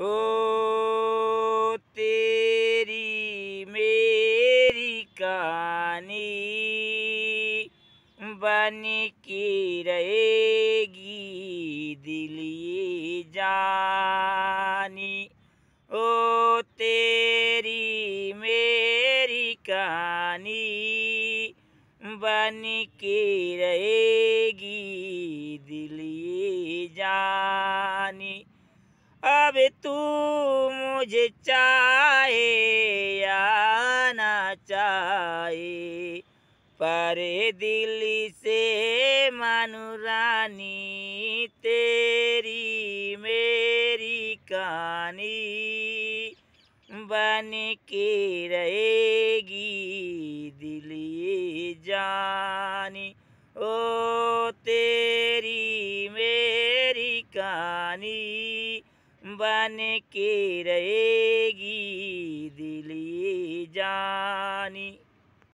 ओ तेरी मेरी कहानी बन के रहेगी दिलिए जानी ओ तेरी मेरी कहानी बन के रहेगी दिलिए जानी अब तू मुझे चाहे या न चाहे पर दिल से मानु रानी तेरी मेरी कहानी बन के रहेगी दिल जानी ओ तेरी मेरी कहानी बन के रहेगी दिली जानी